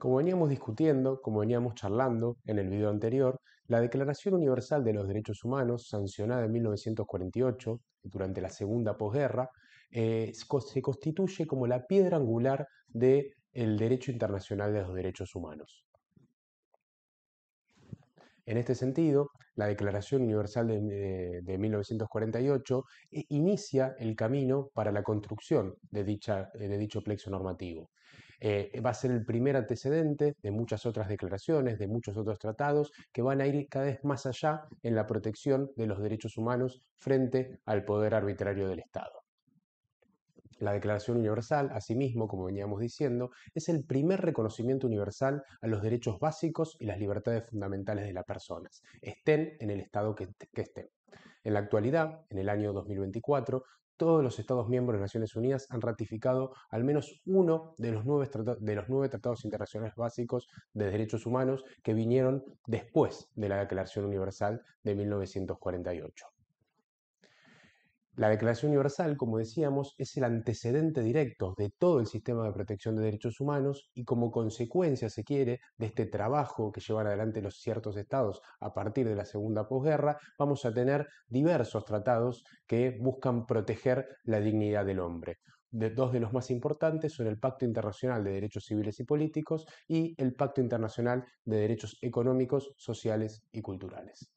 Como veníamos discutiendo, como veníamos charlando en el video anterior, la Declaración Universal de los Derechos Humanos, sancionada en 1948, durante la Segunda Posguerra, eh, se constituye como la piedra angular del derecho internacional de los derechos humanos. En este sentido, la Declaración Universal de, 1948 eh, eh, inicia el camino para la construcción de dicho plexo normativo. Eh, va a ser el primer antecedente de muchas otras declaraciones, de muchos otros tratados que van a ir cada vez más allá en la protección de los derechos humanos frente al poder arbitrario del Estado. La Declaración Universal, asimismo, como veníamos diciendo, es el primer reconocimiento universal a los derechos básicos y las libertades fundamentales de las personas, estén en el estado que, que estén. En la actualidad, en el año 2024, todos los Estados miembros de Naciones Unidas han ratificado al menos uno de los nueve, de los nueve tratados internacionales básicos de derechos humanos que vinieron después de la Declaración Universal de 1948. La Declaración Universal, como decíamos, es el antecedente directo de todo el sistema de protección de derechos humanos y como consecuencia, se quiere, de este trabajo que llevan adelante los ciertos estados a partir de la segunda posguerra, vamos a tener diversos tratados que buscan proteger la dignidad del hombre. dos de los más importantes son el Pacto Internacional de Derechos Civiles y Políticos y el Pacto Internacional de Derechos Económicos, Sociales y Culturales.